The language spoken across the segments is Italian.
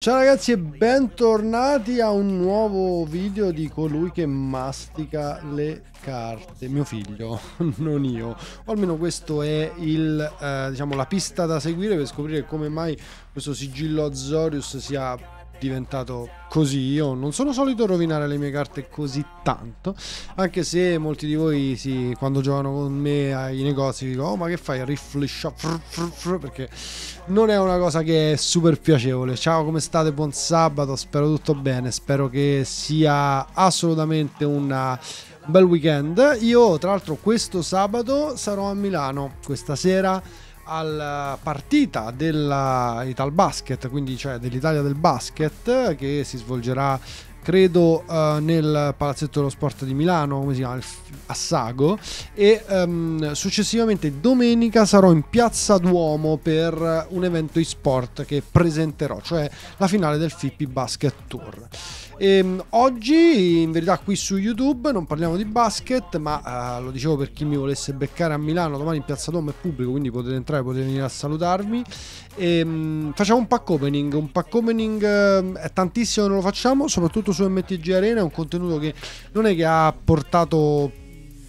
Ciao ragazzi e bentornati a un nuovo video di colui che mastica le carte, mio figlio, non io, o almeno questa è il, eh, diciamo, la pista da seguire per scoprire come mai questo sigillo Azorius sia diventato così. Io non sono solito rovinare le mie carte così tanto, anche se molti di voi sì, quando giocano con me ai negozi dicono: "Oh, ma che fai? Riflescia perché non è una cosa che è super piacevole. Ciao, come state? Buon sabato, spero tutto bene, spero che sia assolutamente una bel weekend. Io tra l'altro questo sabato sarò a Milano questa sera alla partita dell'Ital Basket, quindi cioè dell'Italia del basket, che si svolgerà credo eh, nel palazzetto dello sport di Milano, come si chiama, a Sago, e ehm, successivamente domenica sarò in Piazza Duomo per un evento e-sport che presenterò, cioè la finale del Fippi Basket Tour. E, ehm, oggi in verità qui su YouTube non parliamo di basket, ma eh, lo dicevo per chi mi volesse beccare a Milano, domani in Piazza Dom è pubblico, quindi potete entrare, potete venire a salutarmi. E, ehm, mh, facciamo un pack opening, un pack opening eh, è tantissimo non lo facciamo, soprattutto su MTG Arena, è un contenuto che non è che ha portato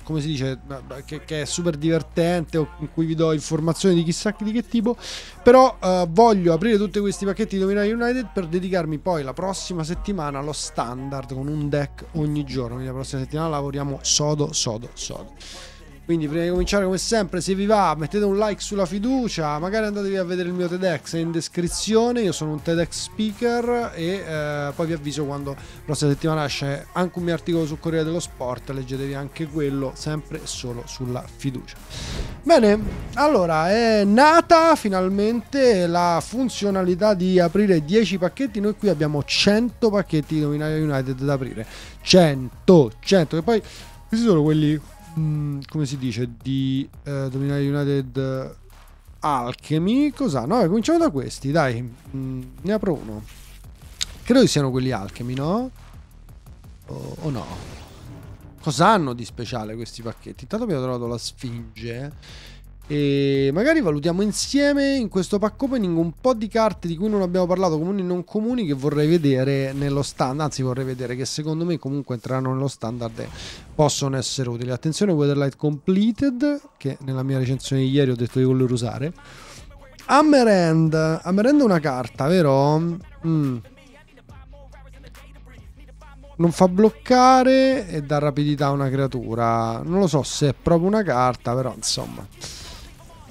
come si dice, che, che, è super divertente o in cui vi do informazioni di chissà di che tipo, però eh, voglio aprire tutti questi pacchetti di Dominion United per dedicarmi poi la prossima settimana allo standard con un deck ogni giorno, quindi la prossima settimana lavoriamo sodo, sodo, sodo. Quindi prima di cominciare come sempre se vi va mettete un like sulla fiducia, magari andatevi a vedere il mio TEDx, è in descrizione, io sono un TEDx speaker e eh, poi vi avviso quando la prossima settimana esce anche un mio articolo sul Corriere dello Sport, leggetevi anche quello sempre e solo sulla fiducia. Bene, allora è nata finalmente la funzionalità di aprire 10 pacchetti, noi qui abbiamo 100 pacchetti di Dominaria United da aprire, 100, 100 che poi questi sono quelli Mm, come si dice, di eh, Dominare United eh, Alchemy, cos'ha? No, cominciamo da questi, dai, mh, mm, ne apro uno. Credo che siano quelli Alchemy, no? O, o no? Cosa hanno di speciale questi pacchetti? Intanto abbiamo trovato la Sfinge e magari valutiamo insieme in questo pack opening un po' di carte di cui non abbiamo parlato, comuni e non comuni, che vorrei vedere nello standard, anzi vorrei vedere che secondo me comunque entreranno nello standard e possono essere utili. Attenzione Weatherlight Completed, che nella mia recensione di ieri ho detto di voler usare. Hammerhand, Hammerhand è una carta, vero? Mm. Non fa bloccare e dà rapidità a una creatura. Non lo so se è proprio una carta, però insomma.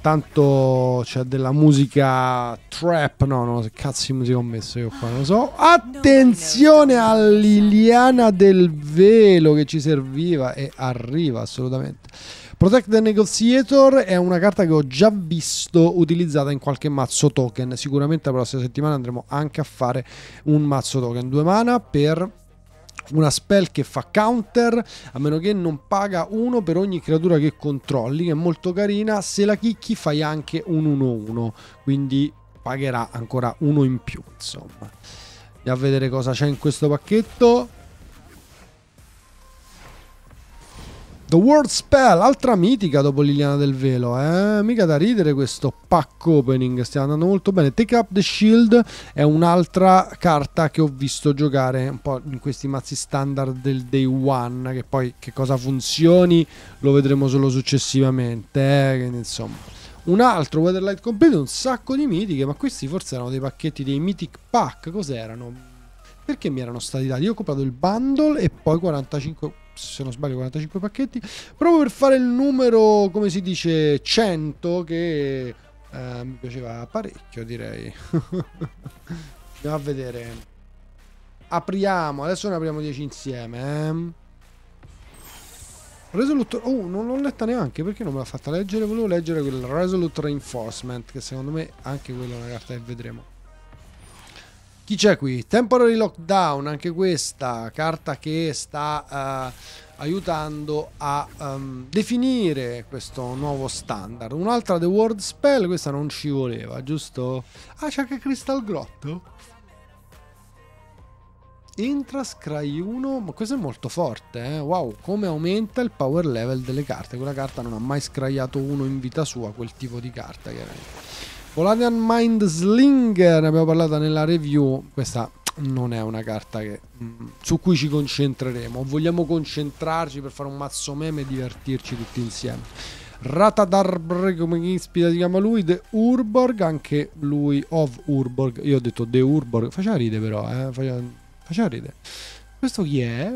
Tanto c'è della musica trap. No, no, che cazzo di musica ho messo io qua? Non lo so. Attenzione a Liliana del Velo che ci serviva e arriva assolutamente. Protect the Negotiator è una carta che ho già visto utilizzata in qualche mazzo token. Sicuramente la prossima settimana andremo anche a fare un mazzo token. Due mana per una spell che fa counter a meno che non paga uno per ogni creatura che controlli che è molto carina se la chicchi fai anche un 1-1 quindi pagherà ancora uno in più insomma andiamo a vedere cosa c'è in questo pacchetto The World Spell, altra mitica dopo Liliana del Velo, eh? mica da ridere questo pack opening, stiamo andando molto bene. Take Up the Shield è un'altra carta che ho visto giocare un po' in questi mazzi standard del Day One, che poi che cosa funzioni lo vedremo solo successivamente, eh? insomma. Un altro Weatherlight Complete, un sacco di mitiche, ma questi forse erano dei pacchetti dei Mythic Pack, cos'erano? Perché mi erano stati dati? Io ho comprato il bundle e poi 45 se non sbaglio 45 pacchetti, proprio per fare il numero, come si dice, 100 che eh, mi piaceva parecchio direi. Andiamo a vedere. Apriamo, adesso ne apriamo 10 insieme. Eh. Resolute... Oh, non l'ho letta neanche, perché non me l'ha fatta leggere? Volevo leggere quel Resolute Reinforcement, che secondo me anche quella è una carta che vedremo. Chi c'è qui? Temporary Lockdown, anche questa carta che sta uh, aiutando a um, definire questo nuovo standard. Un'altra The World Spell, questa non ci voleva, giusto? Ah, c'è anche Crystal Grotto. Entra Cry 1, ma questo è molto forte, eh? Wow, come aumenta il power level delle carte. Quella carta non ha mai scraiato uno in vita sua, quel tipo di carta, chiaramente. Volatian Mind Slinger, ne abbiamo parlato nella review, questa non è una carta che, mm, su cui ci concentreremo, vogliamo concentrarci per fare un mazzo meme e divertirci tutti insieme. Ratadarbre, come ispira si chiama lui, The Urborg, anche lui of Urborg, io ho detto The Urborg, faceva ride però, eh? faceva, faceva ride. Questo chi è?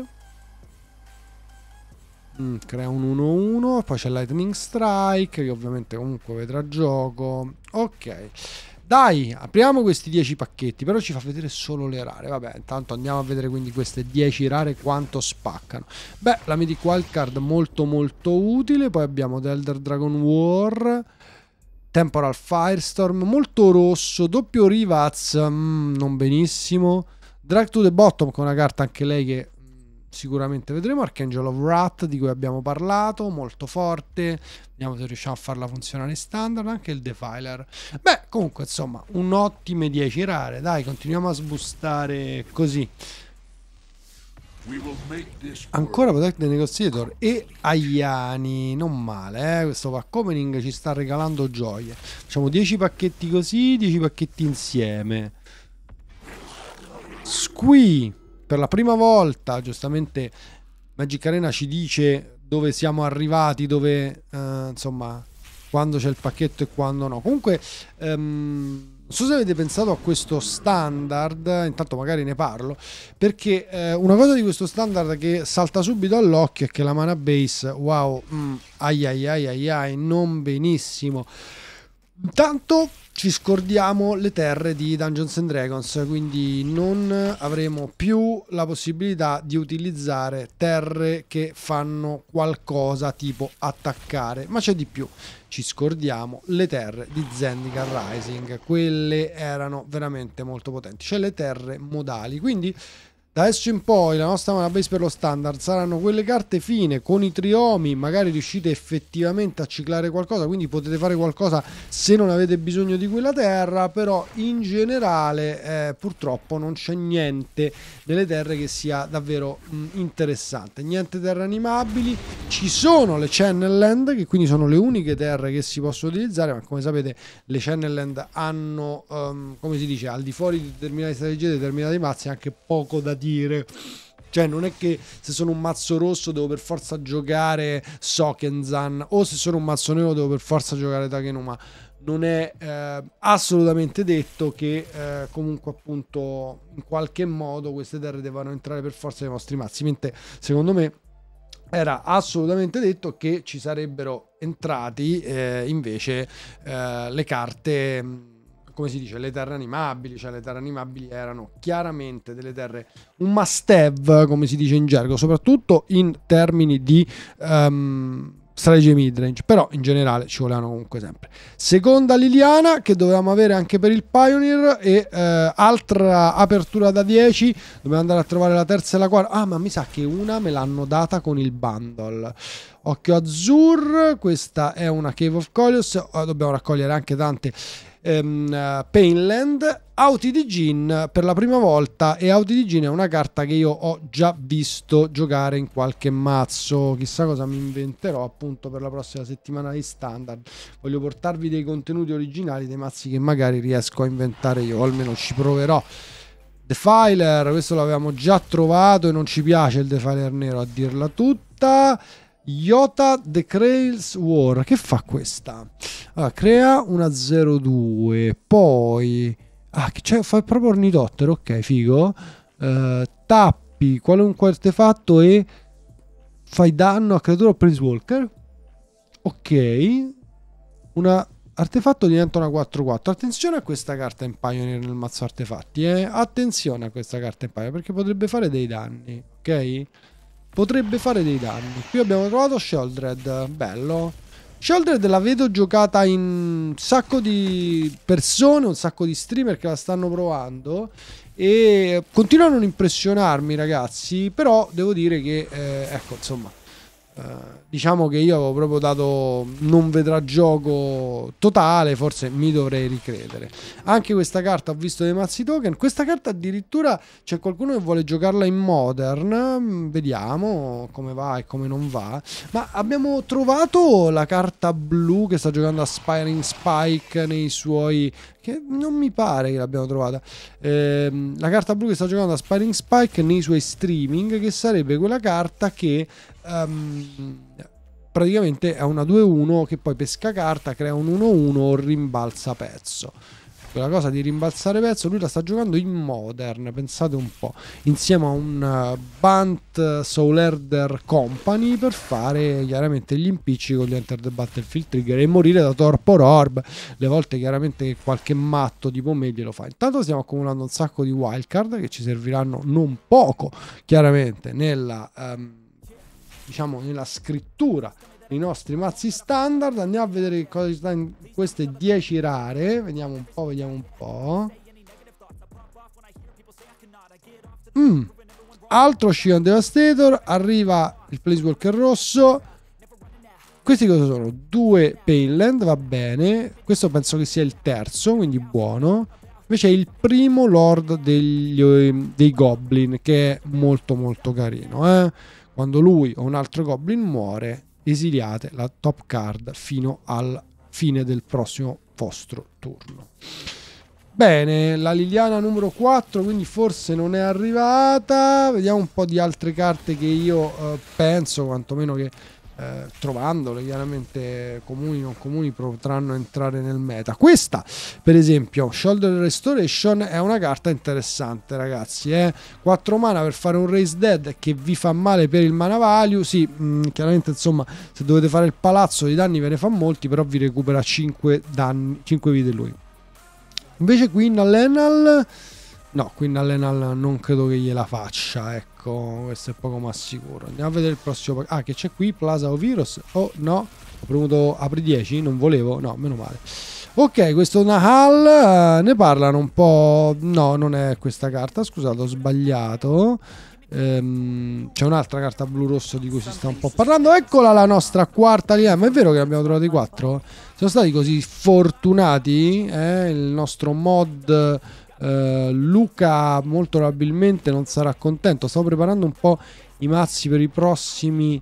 Mm, crea un 1-1, poi c'è Lightning Strike, che ovviamente comunque vedrà gioco. Ok. Dai, apriamo questi 10 pacchetti, però ci fa vedere solo le rare. Vabbè, intanto andiamo a vedere quindi queste 10 rare quanto spaccano. Beh, la Medic Wildcard molto molto utile, poi abbiamo The Elder Dragon War, Temporal Firestorm, molto rosso, doppio Rivaz, mm, non benissimo. Drag to the Bottom con una carta anche lei che sicuramente vedremo. Archangel of Wrath di cui abbiamo parlato, molto forte. Vediamo se riusciamo a farla funzionare standard. Anche il Defiler. Beh, comunque, insomma, un ottime 10 rare. Dai, continuiamo a sbustare così. Ancora Protect the Negotiator e Ayani non male, eh? questo pack opening ci sta regalando gioie. Facciamo 10 pacchetti così, 10 pacchetti insieme. Squee per la prima volta, giustamente Magic Arena ci dice dove siamo arrivati, dove eh, insomma quando c'è il pacchetto e quando no. Comunque ehm, non so se avete pensato a questo standard, intanto magari ne parlo, perché eh, una cosa di questo standard che salta subito all'occhio è che la mana base, wow, mm, ai ai ai ai ai, non benissimo. Intanto ci scordiamo le terre di Dungeons and Dragons, quindi non avremo più la possibilità di utilizzare terre che fanno qualcosa tipo attaccare, ma c'è di più. Ci scordiamo le terre di Zendikar Rising, quelle erano veramente molto potenti, cioè le terre modali, quindi da adesso in poi la nostra mana base per lo standard saranno quelle carte fine con i triomi, magari riuscite effettivamente a ciclare qualcosa, quindi potete fare qualcosa se non avete bisogno di quella terra, però in generale eh, purtroppo non c'è niente delle terre che sia davvero mh, mm, interessante, niente terre animabili, ci sono le Channel Land che quindi sono le uniche terre che si possono utilizzare, ma come sapete le Channel Land hanno, um, come si dice, al di fuori di determinate strategie, determinati mazzi anche poco da dire dire. Cioè, non è che se sono un mazzo rosso devo per forza giocare Sokenzan, o se sono un mazzo nero devo per forza giocare Takenuma. Non è eh, assolutamente detto che eh, comunque appunto in qualche modo queste terre devono entrare per forza nei vostri mazzi. Mentre secondo me era assolutamente detto che ci sarebbero entrati eh, invece eh, le carte mm, come si dice, le terre animabili, cioè le terre animabili erano chiaramente delle terre un must have, come si dice in gergo, soprattutto in termini di um, strategie midrange, però in generale ci volevano comunque sempre. Seconda Liliana che dovevamo avere anche per il Pioneer e eh, altra apertura da 10, dobbiamo andare a trovare la terza e la quarta. Ah, ma mi sa che una me l'hanno data con il bundle. Occhio azzurro, questa è una Cave of Colios, eh, dobbiamo raccogliere anche tante ehm, Painland. Auti di Gin per la prima volta e Auti di Gin è una carta che io ho già visto giocare in qualche mazzo, chissà cosa mi inventerò appunto per la prossima settimana di standard. Voglio portarvi dei contenuti originali dei mazzi che magari riesco a inventare io, o almeno ci proverò. Defiler, questo l'avevamo già trovato e non ci piace il Defiler nero a dirla tutta. Iota The Crails War. Che fa questa? Allora, ah, crea una 02, poi... Ah, cioè, fa proprio ornitottero. ok, figo. Uh, tappi qualunque artefatto e fai danno a creatura o walker Ok. Un artefatto diventa una 4-4. Attenzione a questa carta in Pioneer nel mazzo artefatti, eh. Attenzione a questa carta in Pioneer, perché potrebbe fare dei danni, ok? potrebbe fare dei danni. Qui abbiamo trovato Sheldred, bello. Sheldred la vedo giocata in un sacco di persone, un sacco di streamer che la stanno provando e continua a non impressionarmi ragazzi, però devo dire che eh, ecco insomma eh, diciamo che io avevo proprio dato non vedrà gioco totale, forse mi dovrei ricredere. Anche questa carta ho visto dei mazzi token, questa carta addirittura c'è qualcuno che vuole giocarla in modern, mm, vediamo come va e come non va, ma abbiamo trovato la carta blu che sta giocando a Spiring Spike nei suoi che non mi pare che l'abbiamo trovata. Ehm, la carta blu che sta giocando a Sparring Spike nei suoi streaming, che sarebbe quella carta che um, praticamente è una 2-1 che poi pesca carta, crea un 1-1 o rimbalza pezzo quella cosa di rimbalzare pezzo, lui la sta giocando in modern, pensate un po', insieme a un eh, Bant Soul Herder Company per fare chiaramente gli impicci con gli Enter the Battlefield Trigger e morire da Torpor Orb, le volte chiaramente che qualche matto tipo me glielo fa. Intanto stiamo accumulando un sacco di wildcard che ci serviranno non poco, chiaramente, nella... Um, diciamo nella scrittura i nostri mazzi standard. Andiamo a vedere cosa ci sta in queste 10 rare. Vediamo un po', vediamo un po'. Mm. Altro Shion Devastator. Arriva il Planeswalker rosso. Questi cosa sono? Due Painland, va bene. Questo penso che sia il terzo, quindi buono. Invece è il primo Lord degli, ehm, dei Goblin, che è molto molto carino. Eh? Quando lui o un altro Goblin muore, esiliate la top card fino al fine del prossimo vostro turno. Bene, la Liliana numero 4, quindi forse non è arrivata. Vediamo un po' di altre carte che io eh, penso, quantomeno che eh, trovandole chiaramente comuni o non comuni potranno entrare nel meta questa per esempio Shoulder Restoration è una carta interessante ragazzi eh? 4 mana per fare un raise dead che vi fa male per il mana value sì mh, mm, chiaramente insomma se dovete fare il palazzo di danni ve ne fa molti però vi recupera 5 danni 5 vite lui invece qui in Allenal no qui in Allenal non credo che gliela faccia ecco ecco questo è poco ma sicuro andiamo a vedere il prossimo ah che c'è qui Plaza o Virus oh no ho premuto apri 10 non volevo no meno male ok questo Nahal eh, ne parlano un po' no non è questa carta scusate ho sbagliato ehm, c'è un'altra carta blu rosso di cui si sta un po' parlando eccola la nostra quarta linea eh, ma è vero che ne abbiamo trovati quattro? siamo stati così fortunati eh? il nostro mod eh, Luca molto probabilmente non sarà contento. Stavo preparando un po' i mazzi per i prossimi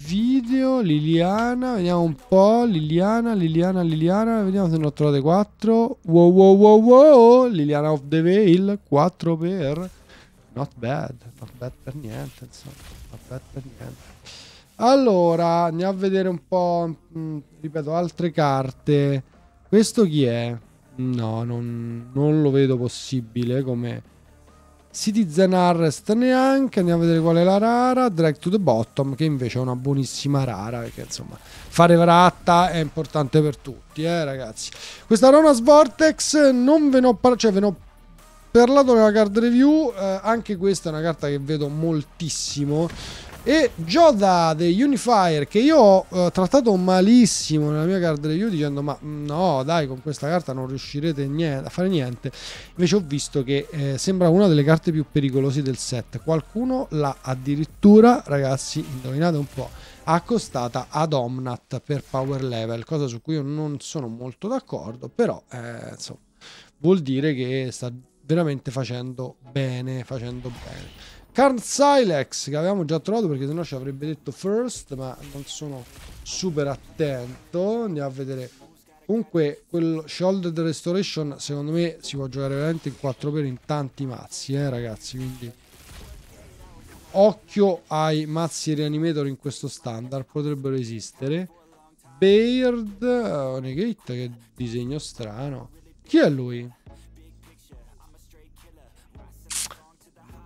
video. Liliana, vediamo un po'. Liliana, Liliana, Liliana. Vediamo se ne ho trovate 4. Wow, wow, wow, wow. Liliana of the Veil. 4 per. Not bad, not bad per niente. Insomma, not bad per niente. Allora, andiamo a vedere un po'. Mh, mm, ripeto, altre carte. Questo chi è? No, non, non lo vedo possibile come... Citizen Arrest neanche, andiamo a vedere qual è la rara, Drag to the Bottom che invece è una buonissima rara perché insomma fare vratta è importante per tutti eh ragazzi. Questa Ronas Vortex non ve ne ho parlato, cioè ve ne ho parlato nella card review, eh, anche questa è una carta che vedo moltissimo e Joda The Unifier, che io ho eh, trattato malissimo nella mia card review, dicendo: Ma mm, no, dai, con questa carta non riuscirete niente, a fare niente. Invece, ho visto che eh, sembra una delle carte più pericolose del set. Qualcuno l'ha addirittura, ragazzi, indovinate un po' accostata ad Omnat per power level, cosa su cui io non sono molto d'accordo, però eh, insomma, vuol dire che sta veramente facendo bene, facendo bene. Carn Silex, che avevamo già trovato perché sennò ci avrebbe detto first, ma non sono super attento. Andiamo a vedere. Comunque, quel Shouldered Restoration, secondo me, si può giocare veramente in 4 per in tanti mazzi, eh, ragazzi. Quindi, occhio ai mazzi reanimator in questo standard, potrebbero esistere. Baird, eh, Negate, che disegno strano. Chi è lui?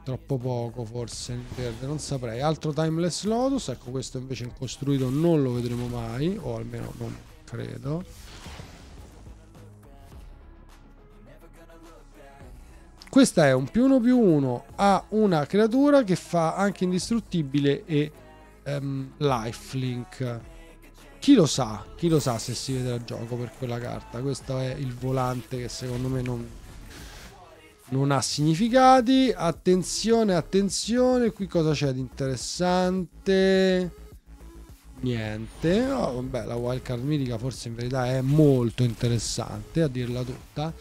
troppo poco forse in verde non saprei altro timeless lotus ecco questo invece in costruito non lo vedremo mai o almeno non credo questa è un più uno più uno a una creatura che fa anche indistruttibile e um, ehm, lifelink chi lo sa chi lo sa se si vede vedrà gioco per quella carta questo è il volante che secondo me non non ha significati. Attenzione, attenzione, qui cosa c'è di interessante? Niente. Oh, vabbè, la wildcard mitica forse in verità è molto interessante, a dirla tutta.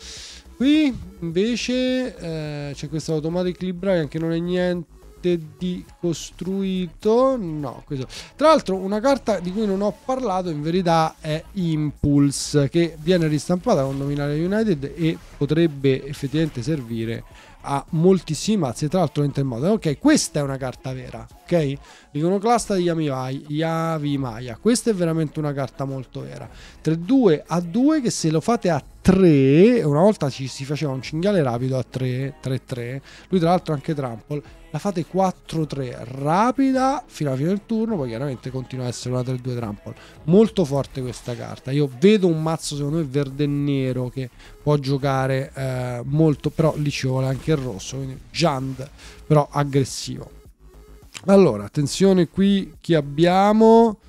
Qui invece eh, c'è questo automatic library, anche non è niente di costruito. No, questo. Tra l'altro una carta di cui non ho parlato in verità è Impulse, che viene ristampata con nominale United e potrebbe effettivamente servire a moltissimi mazzi. tra l'altro in modo. Ok, questa è una carta vera, ok? L'iconoclasta di Yamivai, Yavimaya, questa è veramente una carta molto vera. 3-2 a 2 che se lo fate a 3, una volta ci si faceva un cinghiale rapido a 3, 3-3, lui tra l'altro anche Trample, la fate 4-3 rapida fino alla fine del turno, poi chiaramente continua a essere una 3-2 Trample. Molto forte questa carta, io vedo un mazzo secondo me verde e nero che può giocare eh, molto, però lì ci vuole anche il rosso, quindi Jand, però aggressivo. Allora, attenzione qui, chi abbiamo?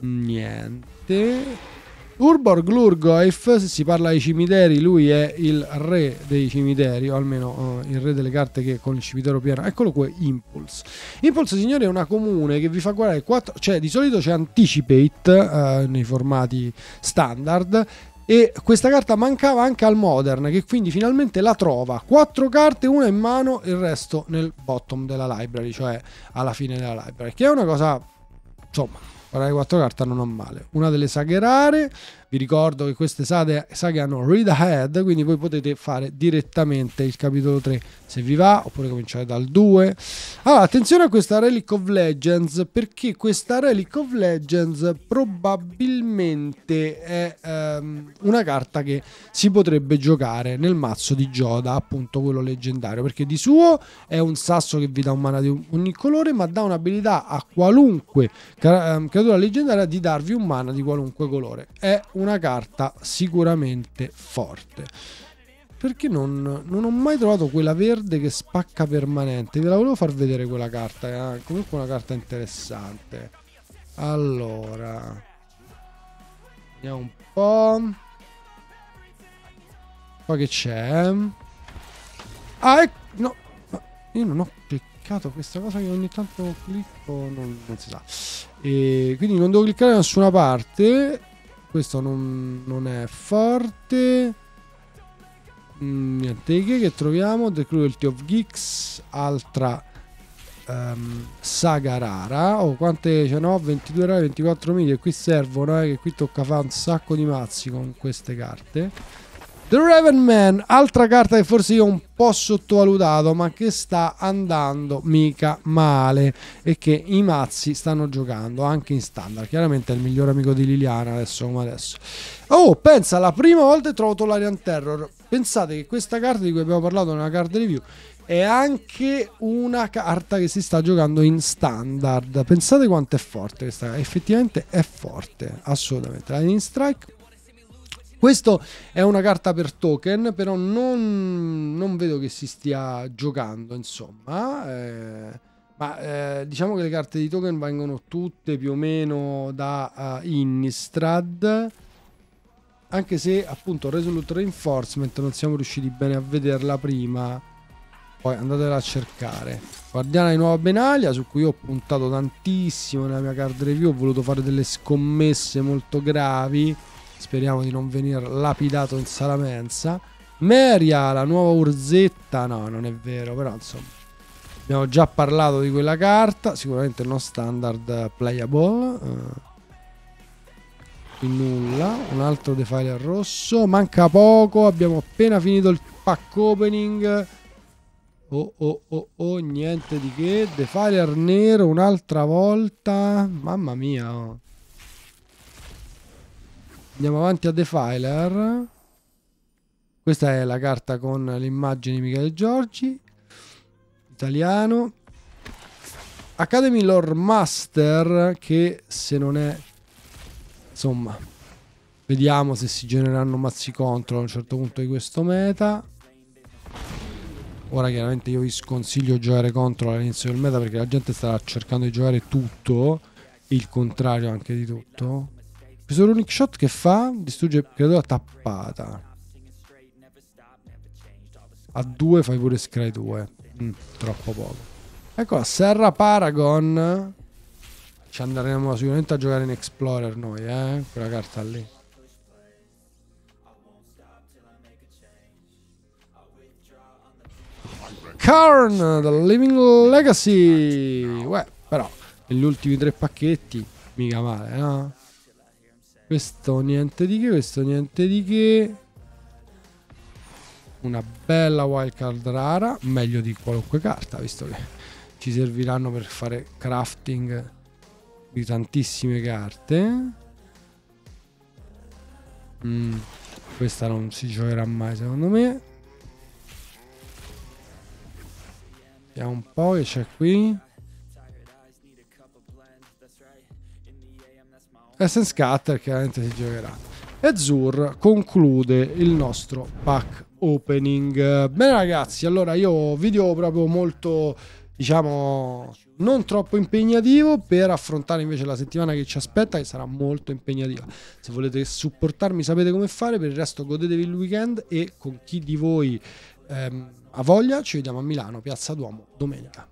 Niente. Urbor Glurgoif, se si parla ai cimiteri, lui è il re dei cimiteri, o almeno uh, il re delle carte che con il cimitero pieno. Eccolo qui, Impulse. Impulse, signore, è una comune che vi fa guardare 4, cioè di solito c'è Anticipate uh, nei formati standard e questa carta mancava anche al Modern che quindi finalmente la trova quattro carte una in mano il resto nel bottom della library cioè alla fine della library che è una cosa insomma Sparare 4 carte non ho male. Una delle saghe rare. Vi ricordo che queste saghe, saghe hanno read ahead, quindi voi potete fare direttamente il capitolo 3 se vi va, oppure cominciare dal 2. Allora, attenzione a questa Relic of Legends, perché questa Relic of Legends probabilmente è ehm, una carta che si potrebbe giocare nel mazzo di Joda, appunto quello leggendario, perché di suo è un sasso che vi dà un mana di ogni colore, ma dà un'abilità a qualunque ehm, creatura leggendaria di darvi un mana di qualunque colore. È una una carta sicuramente forte. Perché non, non, ho mai trovato quella verde che spacca permanente. Ve la volevo far vedere quella carta. È eh, comunque una carta interessante. Allora. Vediamo un po'. Qua che c'è? Ah, ecco. No. Io non ho cliccato questa cosa che ogni tanto clicco. Non, non si sa. E quindi non devo cliccare da nessuna parte questo non, non è forte. Mm, niente che, che troviamo. The Cruelty of Geeks, altra um, saga rara. Oh, quante ce n'ho? 22 rare, 24 mili. E qui servono, eh, che qui tocca fare un sacco di mazzi con queste carte. The Raven Man, altra carta che forse io ho un po' sottovalutato, ma che sta andando mica male e che i mazzi stanno giocando anche in standard. Chiaramente è il migliore amico di Liliana adesso come adesso. Oh, pensa, la prima volta che trovo l'Arian Terror. Pensate che questa carta di cui abbiamo parlato nella card review è anche una carta che si sta giocando in standard. Pensate quanto è forte questa carta. Effettivamente è forte, assolutamente. La strike questo è una carta per token, però non, non vedo che si stia giocando, insomma. Eh, ma eh, diciamo che le carte di token vengono tutte più o meno da uh, Innistrad. Anche se appunto Resolute Reinforcement non siamo riusciti bene a vederla prima. Poi andatela a cercare. Guardiana di Nuova Benalia, su cui ho puntato tantissimo nella mia card review. Ho voluto fare delle scommesse molto gravi Speriamo di non venire lapidato in sala mensa. Meria, la nuova Urzetta. No, non è vero, però insomma. Abbiamo già parlato di quella carta, sicuramente non standard playable. Qui eh, nulla, un altro defile al rosso, manca poco, abbiamo appena finito il pack opening. Oh oh oh oh, niente di che, defiler nero un'altra volta. Mamma mia, oh. Andiamo avanti a Defiler. Questa è la carta con l'immagine di Michele Giorgi. Italiano. Academy Lore Master che se non è... Insomma, vediamo se si genereranno mazzi contro a un certo punto di questo meta. Ora chiaramente io vi sconsiglio giocare contro all'inizio del meta perché la gente starà cercando di giocare tutto, il contrario anche di tutto. Questo è l'unico shot che fa, distrugge credo la tappata. A 2 fai pure Scry 2. Mm, troppo poco. Ecco, Serra Paragon ci andremo sicuramente a giocare in Explorer noi, eh? Quella carta lì. Karn, The Living Legacy. Uè, però, negli ultimi tre pacchetti, mica male, no? Questo niente di che, questo niente di che. Una bella wildcard rara, meglio di qualunque carta, visto che ci serviranno per fare crafting di tantissime carte. Mm, questa non si giocherà mai secondo me. Vediamo un po' che c'è qui. Essence Cutter chiaramente si giocherà. E Zur conclude il nostro pack opening. Bene ragazzi, allora io video proprio molto, diciamo, non troppo impegnativo per affrontare invece la settimana che ci aspetta che sarà molto impegnativa. Se volete supportarmi sapete come fare, per il resto godetevi il weekend e con chi di voi ehm, ha voglia ci vediamo a Milano, Piazza Duomo, domenica.